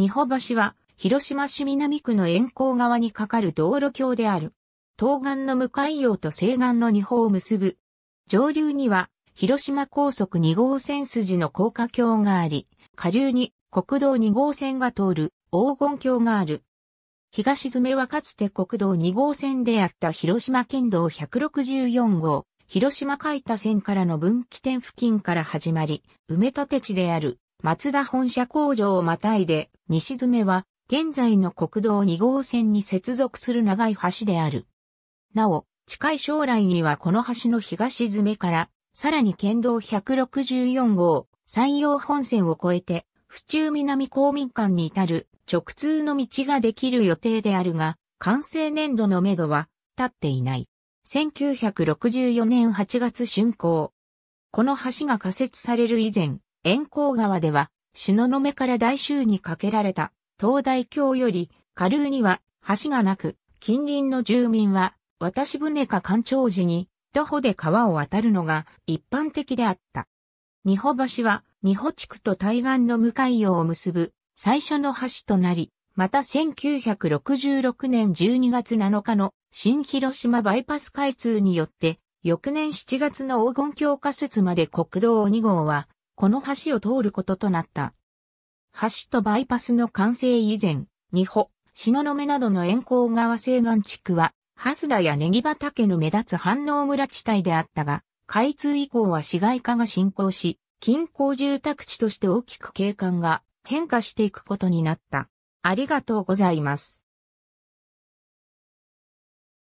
二保橋は、広島市南区の沿江側に架かる道路橋である。東岸の向かい洋と西岸の二保を結ぶ。上流には、広島高速2号線筋の高架橋があり、下流に国道2号線が通る黄金橋がある。東詰はかつて国道2号線であった広島県道164号、広島海田線からの分岐点付近から始まり、埋め立て地である松田本社工場をまたいで、西詰は、現在の国道2号線に接続する長い橋である。なお、近い将来にはこの橋の東詰から、さらに県道164号、山陽本線を越えて、府中南公民館に至る直通の道ができる予定であるが、完成年度のめどは立っていない。1964年8月竣工。この橋が仮設される以前、沿光川では、の目から大衆に架けられた東大橋より下流には橋がなく、近隣の住民は渡し船か干潮時に徒歩で川を渡るのが一般的であった。二保橋は二保地区と対岸の向かいを結ぶ最初の橋となり、また1966年12月7日の新広島バイパス開通によって、翌年7月の黄金橋仮設まで国道2号はこの橋を通ることとなった。橋とバイパスの完成以前、二保、篠の目などの沿行川西岸地区は、ハスダやネギ畑の目立つ反応村地帯であったが、開通以降は市街化が進行し、近郊住宅地として大きく景観が変化していくことになった。ありがとうございます。